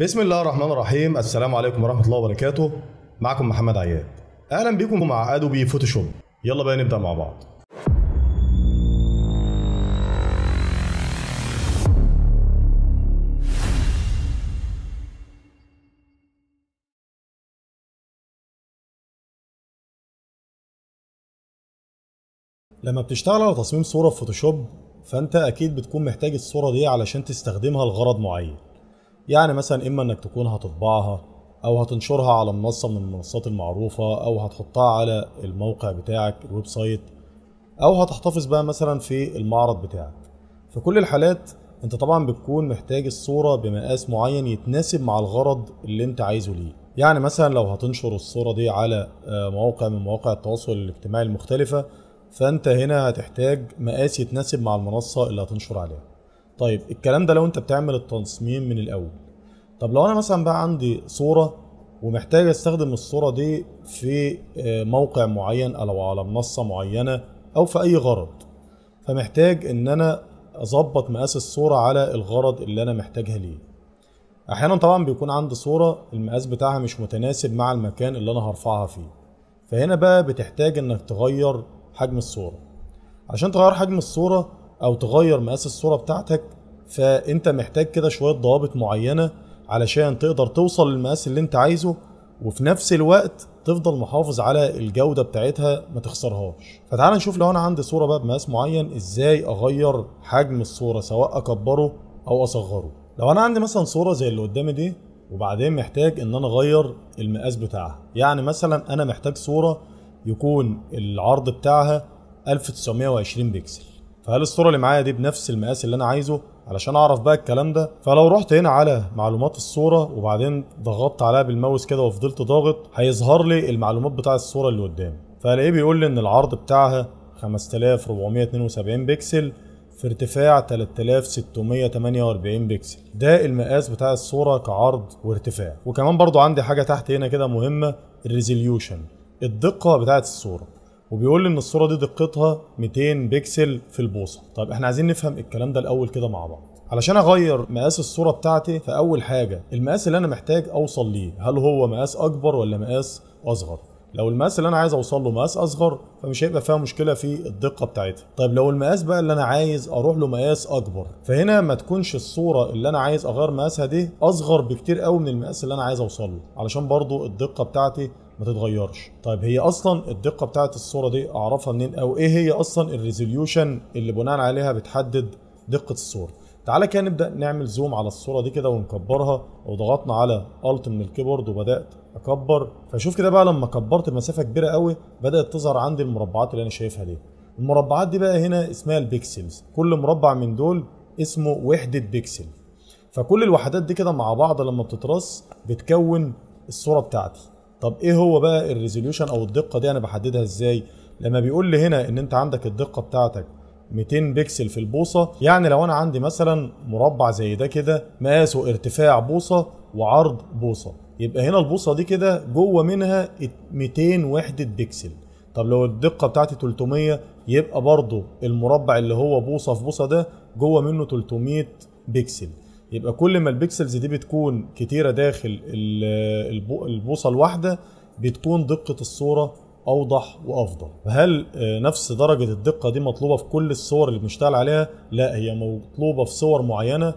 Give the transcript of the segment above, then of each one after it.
بسم الله الرحمن الرحيم السلام عليكم ورحمة الله وبركاته معكم محمد عياد أهلا بكم مع أدوبي فوتوشوب يلا بقى نبدأ مع بعض لما بتشتغل على تصميم صورة في فوتوشوب فانت اكيد بتكون محتاج الصورة دي علشان تستخدمها لغرض معين يعني مثلا إما إنك تكون هتطبعها أو هتنشرها على منصة من المنصات المعروفة أو هتحطها على الموقع بتاعك الويب سايت أو هتحتفظ بقى مثلا في المعرض بتاعك في كل الحالات انت طبعا بتكون محتاج الصورة بمقاس معين يتناسب مع الغرض اللي انت عايزه ليه يعني مثلا لو هتنشر الصورة دي على آه، مواقع من مواقع التواصل الاجتماعي المختلفة فانت هنا هتحتاج مقاس يتناسب مع المنصة اللي هتنشر عليها طيب الكلام ده لو انت بتعمل التصميم من الاول طب لو انا مثلا بقى عندي صوره ومحتاج استخدم الصوره دي في آه، موقع معين او على منصه معينه او في اي غرض فمحتاج ان انا اظبط مقاس الصوره على الغرض اللي انا محتاجها ليه احيانا طبعا بيكون عندي صوره المقاس بتاعها مش متناسب مع المكان اللي انا هرفعها فيه فهنا بقى بتحتاج انك تغير حجم الصوره عشان تغير حجم الصوره او تغير مقاس الصوره بتاعتك فانت محتاج كده شويه ضوابط معينه علشان تقدر توصل للمقاس اللي انت عايزه وفي نفس الوقت تفضل محافظ على الجوده بتاعتها ما تخسرهاش فتعال نشوف لو انا عندي صوره بقى بمقاس معين ازاي اغير حجم الصوره سواء اكبره او اصغره لو انا عندي مثلا صوره زي اللي قدامي دي وبعدين محتاج ان انا اغير المقاس بتاعها يعني مثلا انا محتاج صوره يكون العرض بتاعها 1920 بكسل فهل الصوره اللي معايا دي بنفس المقاس اللي انا عايزه علشان اعرف بقى الكلام ده فلو رحت هنا على معلومات الصوره وبعدين ضغطت عليها بالماوس كده وفضلت ضاغط هيظهر لي المعلومات بتاع الصوره اللي قدام فلاقيه بيقول لي ان العرض بتاعها 5472 بكسل في ارتفاع 3648 بكسل ده المقاس بتاع الصوره كعرض وارتفاع وكمان برضو عندي حاجه تحت هنا كده مهمه الريزوليوشن الدقه بتاعه الصوره وبيقول لي ان الصوره دي دقتها 200 بكسل في البوصه طيب احنا عايزين نفهم الكلام ده الاول كده مع بعض علشان اغير مقاس الصوره بتاعتي فاول حاجه المقاس اللي انا محتاج اوصل ليه هل هو مقاس اكبر ولا مقاس اصغر لو المقاس اللي انا عايز اوصل له مقاس اصغر فمش هيبقى فيها مشكله في الدقه بتاعتها طيب لو المقاس بقى اللي انا عايز اروح له مقاس اكبر فهنا ما تكونش الصوره اللي انا عايز اغير مقاسها دي اصغر بكتير قوي من المقاس اللي انا عايز اوصل له علشان برضو الدقه بتاعتي ما تتغيرش طيب هي اصلا الدقه بتاعه الصوره دي اعرفها منين او ايه هي اصلا الريزوليوشن اللي بناء عليها بتحدد دقه الصوره تعالى كده نبدا نعمل زوم على الصوره دي كده ونكبرها لو ضغطنا على الت من الكيبورد وبدات اكبر فشوف كده بقى لما كبرت المسافه كبيره قوي بدات تظهر عندي المربعات اللي انا شايفها دي المربعات دي بقى هنا اسمها البيكسلز كل مربع من دول اسمه وحده بيكسل فكل الوحدات دي كده مع بعض لما بتترص بتكون الصوره بتاعتي طب ايه هو بقى الريزوليوشن او الدقه دي انا بحددها ازاي لما بيقول لي هنا ان انت عندك الدقه بتاعتك 200 بكسل في البوصه يعني لو انا عندي مثلا مربع زي ده كده مقاسه ارتفاع بوصه وعرض بوصه يبقى هنا البوصه دي كده جوه منها 200 وحده بكسل طب لو الدقه بتاعتي 300 يبقى برضه المربع اللي هو بوصه في بوصه ده جوه منه 300 بكسل يبقى كل ما البكسلز دي بتكون كتيره داخل البوصه الواحده بتكون دقه الصوره اوضح وافضل هل آه، نفس درجه الدقه دي مطلوبه في كل الصور اللي بنشتغل عليها لا هي مطلوبه في صور معينه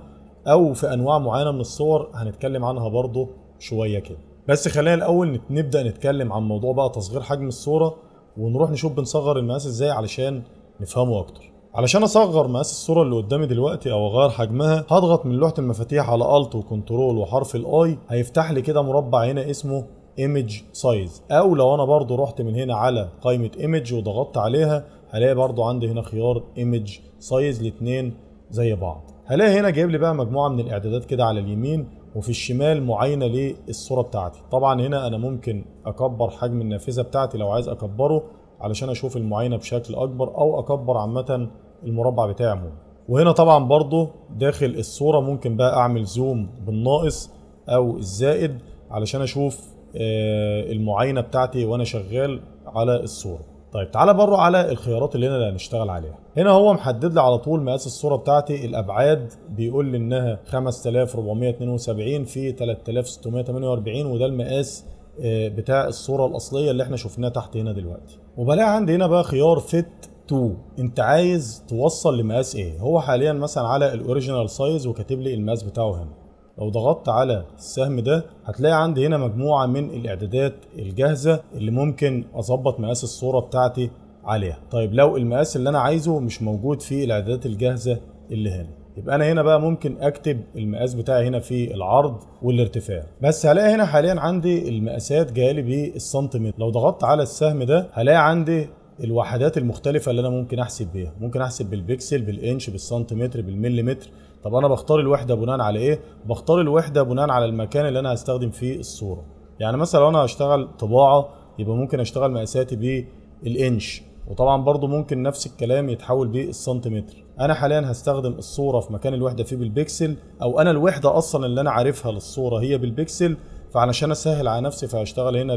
او في انواع معينه من الصور هنتكلم عنها برضو شويه كده بس خلينا الاول نبدا نتكلم عن موضوع بقى تصغير حجم الصوره ونروح نشوف بنصغر المقاس ازاي علشان نفهمه اكتر علشان اصغر مقاس الصوره اللي قدامي دلوقتي او اغير حجمها هضغط من لوحه المفاتيح على الت وكنترول وحرف الاي هيفتح لي كده مربع هنا اسمه ايمج سايز او لو انا برضو رحت من هنا على قائمه ايمج وضغطت عليها هلاقي برضو عندي هنا خيار ايمج سايز الاثنين زي بعض هلاقي هنا جايب لي بقى مجموعه من الاعدادات كده على اليمين وفي الشمال معاينه للصوره بتاعتي طبعا هنا انا ممكن اكبر حجم النافذه بتاعتي لو عايز اكبره علشان اشوف المعاينه بشكل اكبر او اكبر عامه المربع بتاعي عموما وهنا طبعا برضو داخل الصوره ممكن بقى اعمل زوم بالناقص او الزائد علشان اشوف آه، المعاينه بتاعتي وانا شغال على الصوره طيب تعالى بره على الخيارات اللي هنا اللي هنشتغل عليها هنا هو محدد لي على طول مقاس الصوره بتاعتي الابعاد بيقول لي انها 5472 في 3648 وده المقاس آه، بتاع الصوره الاصليه اللي احنا شفناها تحت هنا دلوقتي وبلاقي عندي هنا بقى خيار فيت تو انت عايز توصل لمقاس ايه هو حاليا مثلا على الاوريجينال سايز وكاتب لي المقاس بتاعه هنا لو ضغطت على السهم ده هتلاقي عندي هنا مجموعه من الاعدادات الجاهزه اللي ممكن اظبط مقاس الصوره بتاعتي عليها طيب لو المقاس اللي انا عايزه مش موجود في الاعدادات الجاهزه اللي هنا يبقى انا هنا بقى ممكن اكتب المقاس بتاعي هنا في العرض والارتفاع بس هلاقي هنا حاليا عندي المقاسات جايالي بالسنتيمتر لو ضغطت على السهم ده هلاقي عندي الوحدات المختلفة اللي أنا ممكن أحسب بيها، ممكن أحسب بالبكسل، بالإنش، بالسنتيمتر، بالمليمتر، طب أنا بختار الوحدة بناء على إيه؟ بختار الوحدة بناء على المكان اللي أنا هستخدم فيه الصورة. يعني مثلا لو أنا هشتغل طباعة يبقى ممكن أشتغل مقاساتي بالإنش، وطبعا برضو ممكن نفس الكلام يتحول بالسنتيمتر. انا حاليا هستخدم الصوره في مكان الوحده فيه بالبكسل او انا الوحده اصلا اللي انا عارفها للصوره هي بالبكسل فعلشان اسهل على نفسي فهشتغل هنا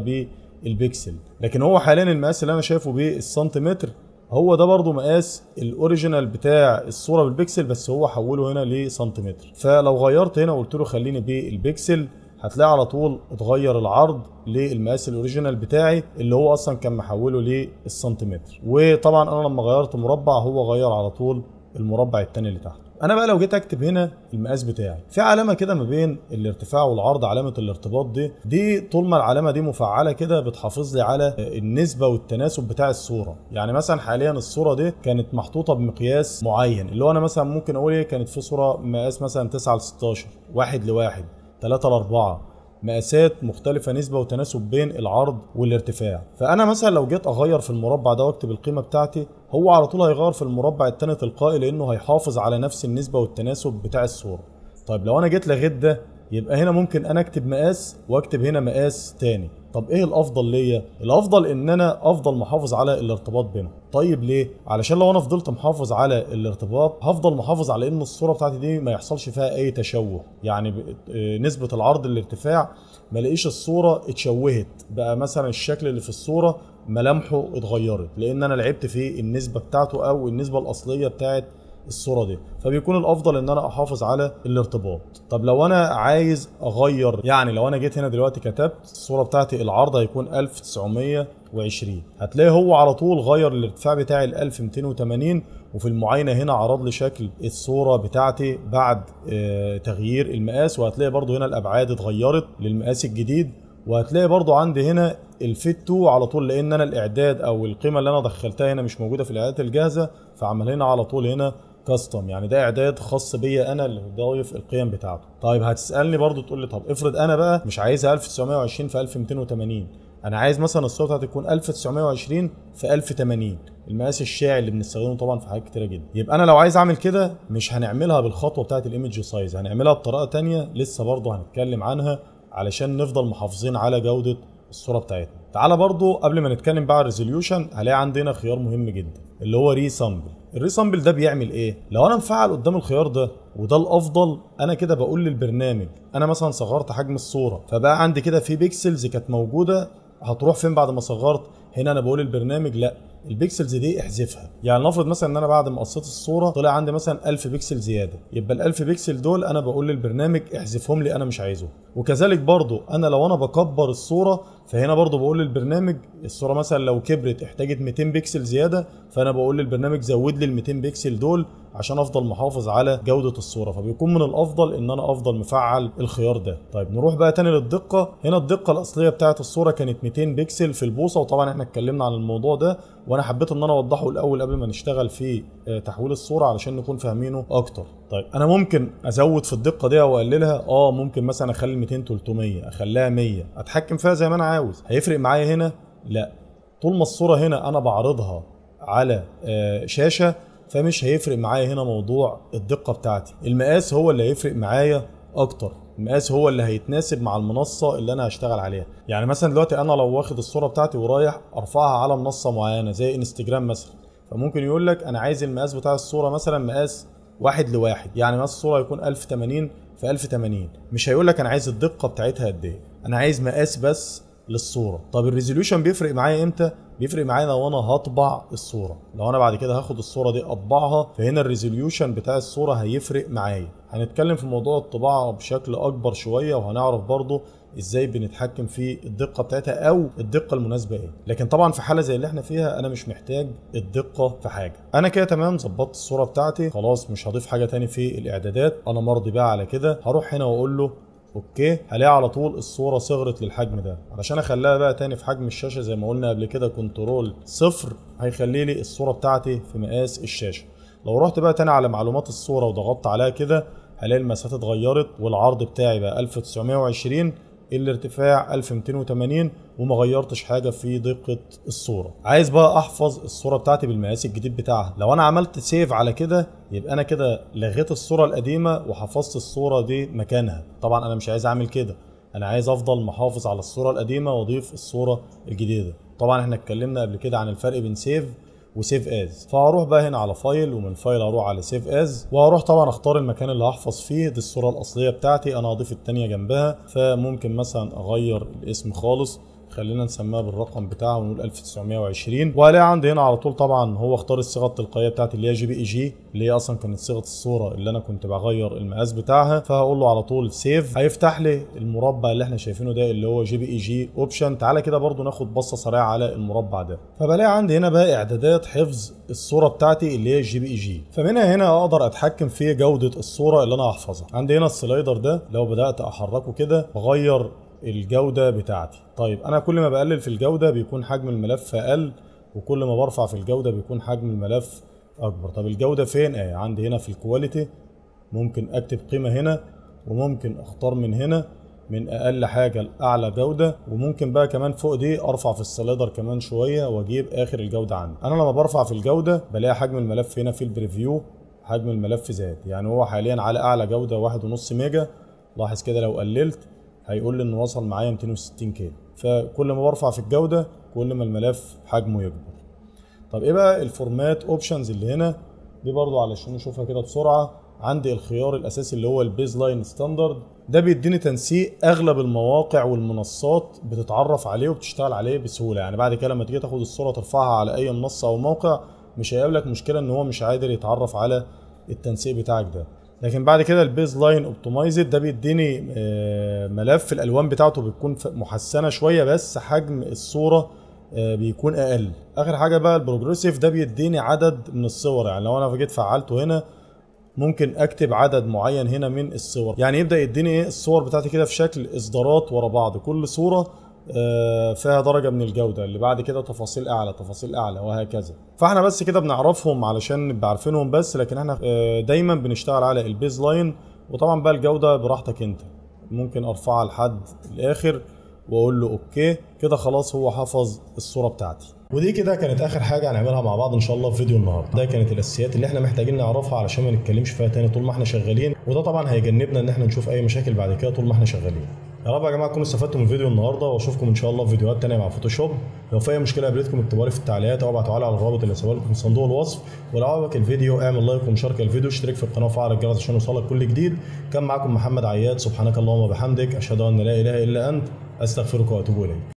بالبكسل لكن هو حاليا المقاس اللي انا شايفه بالسنتيمتر هو ده برضو مقاس الاوريجينال بتاع الصوره بالبكسل بس هو حوله هنا لسنتيمتر فلو غيرت هنا وقلت له خليني بالبكسل هتلاقي على طول اتغير العرض للمقاس الاوريجينال بتاعي اللي هو اصلا كان محوله للسنتيمتر وطبعا انا لما غيرت مربع هو غير على طول المربع الثاني اللي تحت انا بقى لو جيت اكتب هنا المقاس بتاعي في علامه كده ما بين الارتفاع والعرض علامه الارتباط دي دي طول ما العلامه دي مفعله كده بتحافظ لي على النسبه والتناسب بتاع الصوره يعني مثلا حاليا الصوره دي كانت محطوطه بمقياس معين اللي هو انا مثلا ممكن اقول ايه كانت في صوره مقاس مثلا 9 ل 16 1 ل 1 3 ل 4 مقاسات مختلفه نسبه وتناسب بين العرض والارتفاع فانا مثلا لو جيت اغير في المربع ده واكتب القيمه بتاعتي هو على طول هيغير في المربع التاني تلقائي لانه هيحافظ على نفس النسبه والتناسب بتاع الصوره طيب لو انا جيت لغيت ده يبقى هنا ممكن انا اكتب مقاس واكتب هنا مقاس تاني طب ايه الافضل ليا الافضل ان انا افضل محافظ على الارتباط بينهم طيب ليه علشان لو انا فضلت محافظ على الارتباط هفضل محافظ على ان الصوره بتاعتي دي ما يحصلش فيها اي تشوه يعني آه، نسبه العرض الارتفاع ما الاقيش الصوره اتشوهت بقى مثلا الشكل اللي في الصوره ملامحه اتغيرت لان انا لعبت في النسبه بتاعته او النسبه الاصليه بتاعت الصوره دي فبيكون الافضل ان انا احافظ على الارتباط طب لو انا عايز اغير يعني لو انا جيت هنا دلوقتي كتبت الصوره بتاعتي العرض هيكون 1920 هتلاقي هو على طول غير الارتفاع بتاعي ل 1280 وفي المعاينه هنا عرض لي شكل الصوره بتاعتي بعد آه، تغيير المقاس وهتلاقي برضو هنا الابعاد اتغيرت للمقاس الجديد وهتلاقي برضو عندي هنا الفيت 2 على طول لان انا الاعداد او القيمه اللي انا دخلتها هنا مش موجوده في الاعدادات الجاهزه فعمل هنا على طول هنا كاستم يعني ده اعداد خاص بيا انا اللي ضايف القيم بتاعته طيب هتسالني برضو تقول لي طب افرض انا بقى مش عايزها 1920 في 1280 انا عايز مثلا الصوره بتاعتي تكون 1920 في 1080 المقاس الشائع اللي بنستخدمه طبعا في حاجات كتيره جدا يبقى انا لو عايز اعمل كده مش هنعملها بالخطوه بتاعت الايمج سايز هنعملها بطريقه تانية لسه برضه هنتكلم عنها علشان نفضل محافظين على جوده الصوره بتاعتنا تعالى برضه قبل ما نتكلم بقى على الريزوليوشن هلاقي عندنا خيار مهم جدا اللي هو ريسامبل الريسامبل ده بيعمل ايه لو انا مفعل قدام الخيار ده وده الافضل انا كده بقول للبرنامج انا مثلا صغرت حجم الصوره فبقى عندي كده في بيكسلز كانت موجوده هتروح فين بعد ما صغرت هنا انا بقول للبرنامج لا البكسلز دي احذفها يعني نفرض مثلا ان انا بعد ما قصيت الصوره طلع عندي مثلا 1000 بكسل زياده يبقى ال1000 بكسل دول انا بقول للبرنامج احذفهم لي انا مش عايزهم وكذلك برضو انا لو انا بكبر الصوره فهنا برضو بقول للبرنامج الصوره مثلا لو كبرت احتاجت 200 بكسل زياده فانا بقول للبرنامج زود لي ال 200 بكسل دول عشان افضل محافظ على جوده الصوره فبيكون من الافضل ان انا افضل مفعل الخيار ده طيب نروح بقى تاني للدقه هنا الدقه الاصليه بتاعه الصوره كانت 200 بكسل في البوصه وطبعا احنا اتكلمنا عن الموضوع ده وانا حبيت ان انا اوضحه الاول قبل ما نشتغل في آه، تحويل الصوره علشان نكون فاهمينه اكتر طيب انا ممكن ازود في الدقه دي او اقللها اه ممكن مثلا اخلي 200 300 اخليها 100 اتحكم فيها زي ما انا عاوز هيفرق معايا هنا لا طول ما الصوره هنا انا بعرضها على آه، شاشه فمش هيفرق معايا هنا موضوع الدقه بتاعتي المقاس هو اللي هيفرق معايا اكتر المقاس هو اللي هيتناسب مع المنصه اللي انا هشتغل عليها يعني مثلا دلوقتي انا لو واخد الصوره بتاعتي ورايح ارفعها على منصه معينه زي انستجرام مثلا فممكن يقول لك انا عايز المقاس بتاع الصوره مثلا مقاس واحد لواحد يعني مثلا الصوره يكون 1080 في 1080 مش هيقول لك انا عايز الدقه بتاعتها قد ايه انا عايز مقاس بس للصوره طب الريزوليوشن بيفرق معايا امتى بيفرق معانا انا هطبع الصوره لو انا بعد كده هاخد الصوره دي اطبعها فهنا الريزوليوشن بتاع الصوره هيفرق معايا هنتكلم في موضوع الطباعه بشكل اكبر شويه وهنعرف برضو ازاي بنتحكم في الدقه بتاعتها او الدقه المناسبه ايه لكن طبعا في حاله زي اللي احنا فيها انا مش محتاج الدقه في حاجه انا كده تمام ظبطت الصوره بتاعتي خلاص مش هضيف حاجه تاني في الاعدادات انا مرضي بقى على كده هروح هنا واقول له اوكي هلاقي على طول الصوره صغرت للحجم ده علشان اخليها بقى تاني في حجم الشاشه زي ما قلنا قبل كده كنترول صفر هيخلي لي الصوره بتاعتي في مقاس الشاشه لو رحت بقى تاني على معلومات الصوره وضغطت عليها كده هلاقي المسافات اتغيرت والعرض بتاعي بقى 1920 الارتفاع 1280 وما غيرتش حاجه في دقه الصوره عايز بقى احفظ الصوره بتاعتي بالمقاس الجديد بتاعها لو انا عملت سيف على كده يبقى انا كده لغيت الصوره القديمه وحفظت الصوره دي مكانها طبعا انا مش عايز اعمل كده انا عايز افضل محافظ على الصوره القديمه واضيف الصوره الجديده طبعا احنا اتكلمنا قبل كده عن الفرق بين سيف وسيف از فهروح بقى هنا على فايل ومن فايل اروح على سيف از وهروح طبعا اختار المكان اللي هحفظ فيه دي الصوره الاصليه بتاعتي انا هضيف الثانيه جنبها فممكن مثلا اغير الاسم خالص خلينا نسميها بالرقم بتاعها ونقول 1920 وهلاقي عندي هنا على طول طبعا هو اختار الصيغه التلقائيه بتاعتي اللي هي جي بي اي جي اللي هي اصلا كانت صيغه الصوره اللي انا كنت بغير المقاس بتاعها فهقول له على طول سيف هيفتح لي المربع اللي احنا شايفينه ده اللي هو جي بي اي جي اوبشن تعالى كده برضو ناخد بصه سريعه على المربع ده فبلاقي عندي هنا بقى اعدادات حفظ الصوره بتاعتي اللي هي الجي بي اي جي فمن هنا اقدر اتحكم في جوده الصوره اللي انا هحفظها عندي هنا السلايدر ده لو بدات احركه كده بغير الجودة بتاعتي طيب أنا كل ما بقلل في الجودة بيكون حجم الملف أقل وكل ما برفع في الجودة بيكون حجم الملف أكبر طب الجودة فين أهي عندي هنا في الكواليتي ممكن أكتب قيمة هنا وممكن أختار من هنا من أقل حاجة لأعلى جودة وممكن بقى كمان فوق دي أرفع في السلايدر كمان شوية وأجيب آخر الجودة عندي أنا لما برفع في الجودة بلاقي حجم الملف هنا في البريفيو حجم الملف زاد يعني هو حاليا على أعلى جودة 1.5 ميجا لاحظ كده لو قللت هيقول لي ان وصل معايا 260 كيلو فكل ما برفع في الجوده كل ما الملف حجمه يكبر طب ايه بقى الفورمات اوبشنز اللي هنا دي برضو علشان نشوفها كده بسرعه عندي الخيار الاساسي اللي هو البيز لاين ستاندرد ده بيديني تنسيق اغلب المواقع والمنصات بتتعرف عليه وبتشتغل عليه بسهوله يعني بعد كده لما تيجي تاخد الصوره ترفعها على اي منصه او موقع مش هيقابلك مشكله ان هو مش قادر يتعرف على التنسيق بتاعك ده لكن بعد كده البيز لاين اوبتمايزد ده بيديني آه، ملف الالوان بتاعته بتكون محسنه شويه بس حجم الصوره آه، بيكون اقل اخر حاجه بقى البروجريسيف ده بيديني عدد من الصور يعني لو انا جيت فعلته هنا ممكن اكتب عدد معين هنا من الصور يعني يبدا يديني ايه الصور بتاعتي كده في شكل اصدارات ورا بعض كل صوره آه، فيها درجه من الجوده اللي بعد كده تفاصيل اعلى تفاصيل اعلى وهكذا فاحنا بس كده بنعرفهم علشان نبقى عارفينهم بس لكن احنا آه، دايما بنشتغل على البيز لاين وطبعا بقى الجوده براحتك انت ممكن ارفعها لحد الاخر واقول له اوكي كده خلاص هو حفظ الصوره بتاعتي ودي كده كانت اخر حاجه هنعملها مع بعض ان شاء الله في فيديو النهارده ده كانت الاساسيات اللي احنا محتاجين نعرفها علشان ما نتكلمش فيها تاني طول ما احنا شغالين وده طبعا هيجنبنا ان احنا نشوف اي مشاكل بعد كده طول ما احنا شغالين يا رب يا جماعه تكونوا استفدتوا من الفيديو النهارده واشوفكم ان شاء الله في فيديوهات تانية مع فوتوشوب لو في اي مشكله قابلتكم لي في التعليقات او ابعتوا لي على الرابط اللي سابه لكم في صندوق الوصف ولو عجبك الفيديو اعمل لايك ومشاركه الفيديو واشترك في القناه وفعل الجرس عشان يوصلك كل جديد كان معاكم محمد عياد سبحانك اللهم وبحمدك اشهد ان لا اله الا انت استغفرك واتوب اليك